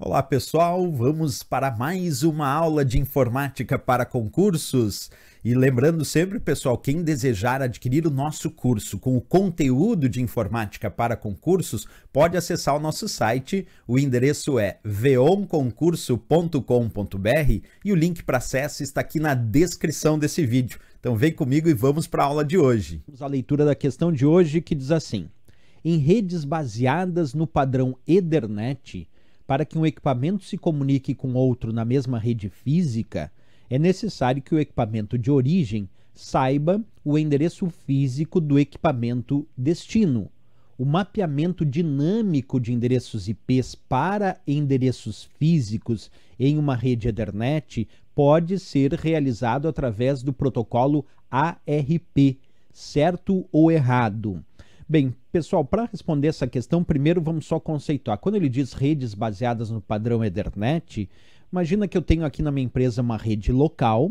Olá pessoal, vamos para mais uma aula de informática para concursos. E lembrando sempre, pessoal, quem desejar adquirir o nosso curso com o conteúdo de informática para concursos, pode acessar o nosso site. O endereço é veonconcurso.com.br e o link para acesso está aqui na descrição desse vídeo. Então vem comigo e vamos para a aula de hoje. Vamos à leitura da questão de hoje que diz assim: Em redes baseadas no padrão Ethernet, para que um equipamento se comunique com outro na mesma rede física, é necessário que o equipamento de origem saiba o endereço físico do equipamento destino. O mapeamento dinâmico de endereços IPs para endereços físicos em uma rede Ethernet pode ser realizado através do protocolo ARP, certo ou errado? Bem, pessoal, para responder essa questão, primeiro vamos só conceituar. Quando ele diz redes baseadas no padrão Ethernet, imagina que eu tenho aqui na minha empresa uma rede local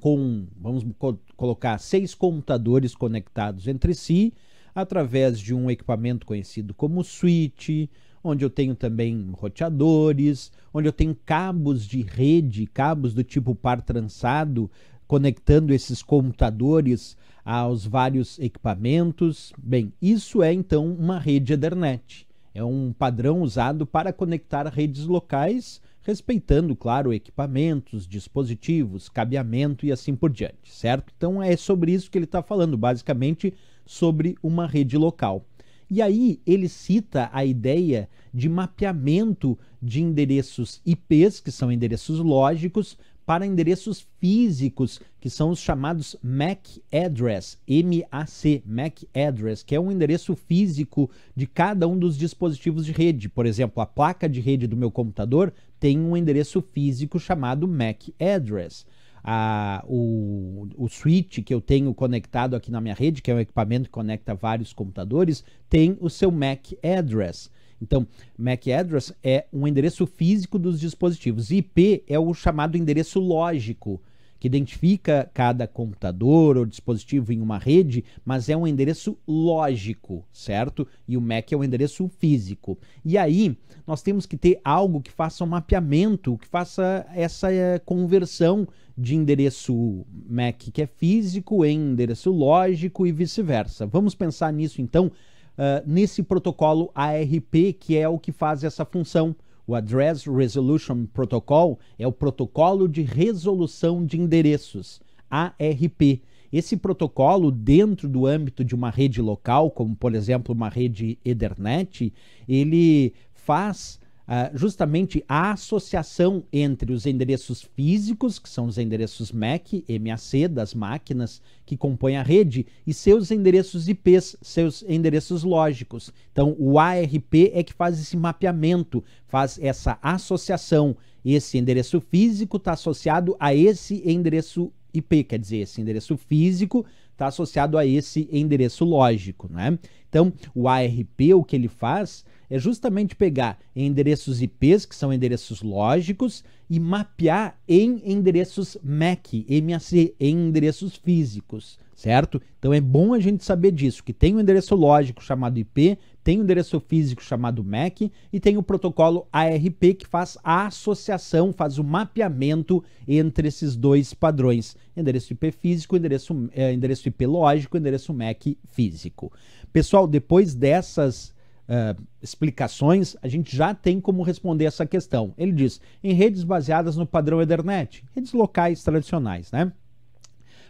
com, vamos co colocar, seis computadores conectados entre si através de um equipamento conhecido como switch, onde eu tenho também roteadores, onde eu tenho cabos de rede, cabos do tipo par trançado, conectando esses computadores aos vários equipamentos. Bem, isso é então uma rede Ethernet. É um padrão usado para conectar redes locais, respeitando, claro, equipamentos, dispositivos, cabeamento e assim por diante, certo? Então é sobre isso que ele está falando, basicamente sobre uma rede local. E aí ele cita a ideia de mapeamento de endereços IPs, que são endereços lógicos, para endereços físicos, que são os chamados MAC address, MAC, MAC address, que é um endereço físico de cada um dos dispositivos de rede. Por exemplo, a placa de rede do meu computador tem um endereço físico chamado MAC address. A, o, o switch que eu tenho conectado aqui na minha rede, que é um equipamento que conecta vários computadores, tem o seu MAC address. Então, MAC address é um endereço físico dos dispositivos. IP é o chamado endereço lógico, que identifica cada computador ou dispositivo em uma rede, mas é um endereço lógico, certo? E o MAC é um endereço físico. E aí, nós temos que ter algo que faça um mapeamento, que faça essa eh, conversão de endereço MAC que é físico em endereço lógico e vice-versa. Vamos pensar nisso então uh, nesse protocolo ARP, que é o que faz essa função. O Address Resolution Protocol é o protocolo de resolução de endereços, ARP. Esse protocolo, dentro do âmbito de uma rede local, como por exemplo uma rede Ethernet, ele faz uh, justamente a associação entre os endereços físicos, que são os endereços MAC, MAC das máquinas que compõem a rede, e seus endereços IPs, seus endereços lógicos. Então, o ARP é que faz esse mapeamento, faz essa associação. Esse endereço físico está associado a esse endereço IP, quer dizer, esse endereço físico está associado a esse endereço lógico, né? Então, o ARP, o que ele faz é justamente pegar endereços IPs, que são endereços lógicos, e mapear em endereços MAC, MAC, em endereços físicos certo? Então é bom a gente saber disso, que tem o um endereço lógico chamado IP, tem o um endereço físico chamado MAC e tem o protocolo ARP que faz a associação, faz o mapeamento entre esses dois padrões, endereço IP físico, endereço, eh, endereço IP lógico, endereço MAC físico. Pessoal, depois dessas Uh, explicações, a gente já tem como responder essa questão. Ele diz: em redes baseadas no padrão Ethernet, redes locais tradicionais, né?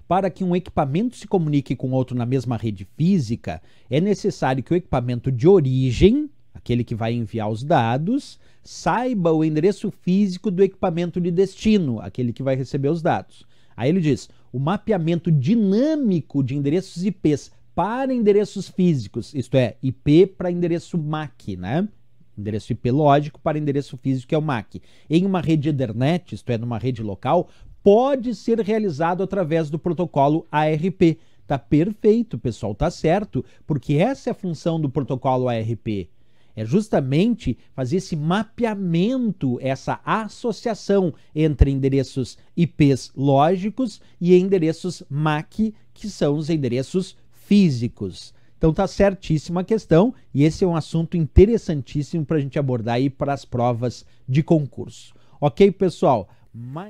Para que um equipamento se comunique com outro na mesma rede física, é necessário que o equipamento de origem, aquele que vai enviar os dados, saiba o endereço físico do equipamento de destino, aquele que vai receber os dados. Aí ele diz: o mapeamento dinâmico de endereços IPs para endereços físicos, isto é, IP para endereço MAC, né? Endereço IP lógico para endereço físico, que é o MAC. Em uma rede Ethernet, isto é, numa rede local, pode ser realizado através do protocolo ARP. Tá perfeito, pessoal, tá certo, porque essa é a função do protocolo ARP. É justamente fazer esse mapeamento, essa associação entre endereços IPs lógicos e endereços MAC, que são os endereços físicos. Então tá certíssima a questão e esse é um assunto interessantíssimo para a gente abordar aí para as provas de concurso. Ok, pessoal?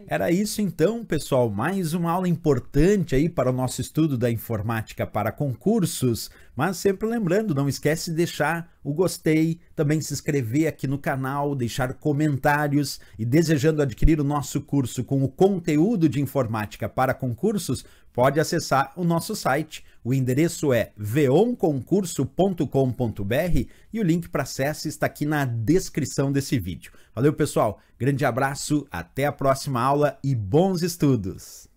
Era isso então, pessoal. Mais uma aula importante aí para o nosso estudo da informática para concursos. Mas sempre lembrando, não esquece de deixar o gostei, também se inscrever aqui no canal, deixar comentários e desejando adquirir o nosso curso com o conteúdo de informática para concursos, pode acessar o nosso site. O endereço é veonconcurso.com.br e o link para acesso está aqui na descrição desse vídeo. Valeu, pessoal. Grande abraço, até a próxima aula e bons estudos.